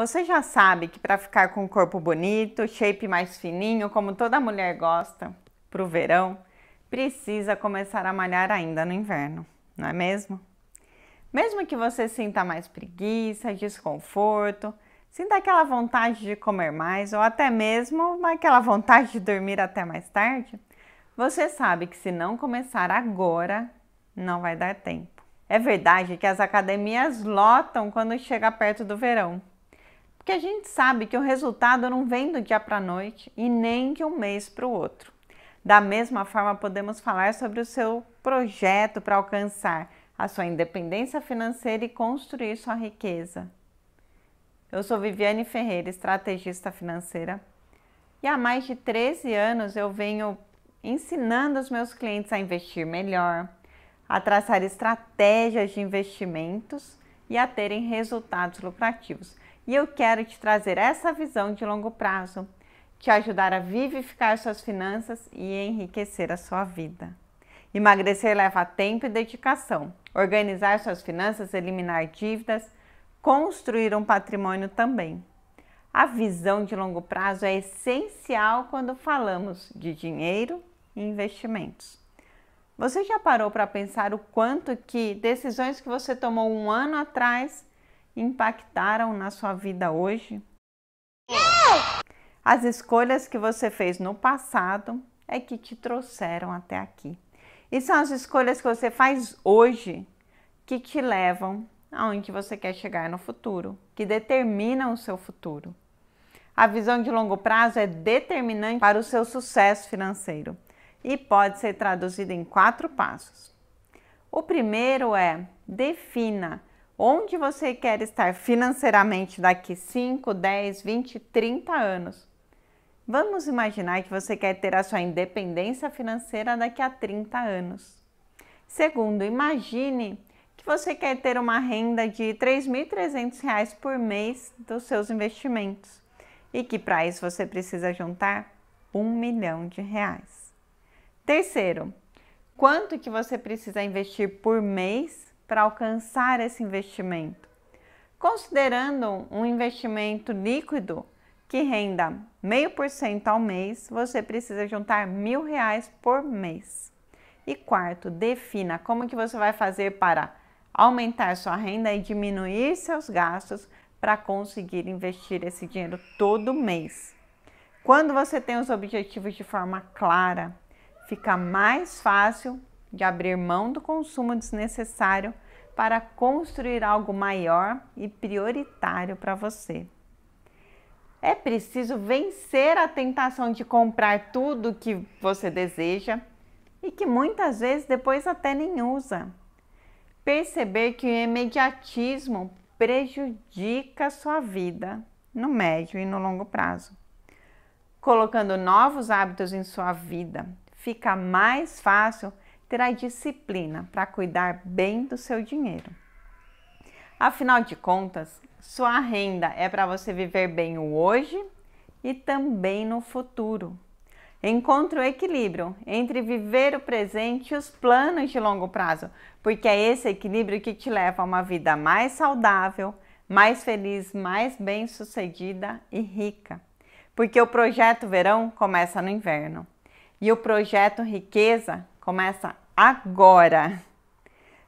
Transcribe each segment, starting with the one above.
Você já sabe que para ficar com o corpo bonito, shape mais fininho, como toda mulher gosta, para o verão, precisa começar a malhar ainda no inverno, não é mesmo? Mesmo que você sinta mais preguiça, desconforto, sinta aquela vontade de comer mais ou até mesmo aquela vontade de dormir até mais tarde, você sabe que se não começar agora, não vai dar tempo. É verdade que as academias lotam quando chega perto do verão, porque a gente sabe que o resultado não vem do dia para a noite e nem de um mês para o outro. Da mesma forma, podemos falar sobre o seu projeto para alcançar a sua independência financeira e construir sua riqueza. Eu sou Viviane Ferreira, estrategista financeira, e há mais de 13 anos eu venho ensinando os meus clientes a investir melhor, a traçar estratégias de investimentos e a terem resultados lucrativos e eu quero te trazer essa visão de longo prazo, te ajudar a vivificar suas finanças e enriquecer a sua vida. Emagrecer leva tempo e dedicação. Organizar suas finanças, eliminar dívidas, construir um patrimônio também. A visão de longo prazo é essencial quando falamos de dinheiro e investimentos. Você já parou para pensar o quanto que decisões que você tomou um ano atrás impactaram na sua vida hoje? As escolhas que você fez no passado é que te trouxeram até aqui. E são as escolhas que você faz hoje que te levam aonde você quer chegar no futuro, que determinam o seu futuro. A visão de longo prazo é determinante para o seu sucesso financeiro e pode ser traduzida em quatro passos. O primeiro é defina onde você quer estar financeiramente daqui 5, 10, 20, 30 anos. Vamos imaginar que você quer ter a sua independência financeira daqui a 30 anos. Segundo, imagine que você quer ter uma renda de R$ 3.300 por mês dos seus investimentos e que para isso você precisa juntar um milhão de reais. Terceiro, quanto que você precisa investir por mês para alcançar esse investimento. Considerando um investimento líquido que renda 0,5% ao mês, você precisa juntar mil reais por mês. E quarto, defina como que você vai fazer para aumentar sua renda e diminuir seus gastos para conseguir investir esse dinheiro todo mês. Quando você tem os objetivos de forma clara, fica mais fácil de abrir mão do consumo desnecessário para construir algo maior e prioritário para você. É preciso vencer a tentação de comprar tudo que você deseja e que muitas vezes depois até nem usa. Perceber que o imediatismo prejudica a sua vida no médio e no longo prazo. Colocando novos hábitos em sua vida, fica mais fácil terá disciplina para cuidar bem do seu dinheiro. Afinal de contas, sua renda é para você viver bem o hoje e também no futuro. Encontre o equilíbrio entre viver o presente e os planos de longo prazo, porque é esse equilíbrio que te leva a uma vida mais saudável, mais feliz, mais bem-sucedida e rica. Porque o projeto verão começa no inverno e o projeto riqueza Começa agora!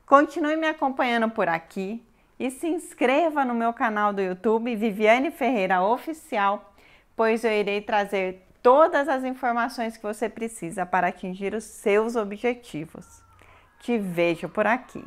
Continue me acompanhando por aqui e se inscreva no meu canal do YouTube Viviane Ferreira Oficial, pois eu irei trazer todas as informações que você precisa para atingir os seus objetivos. Te vejo por aqui!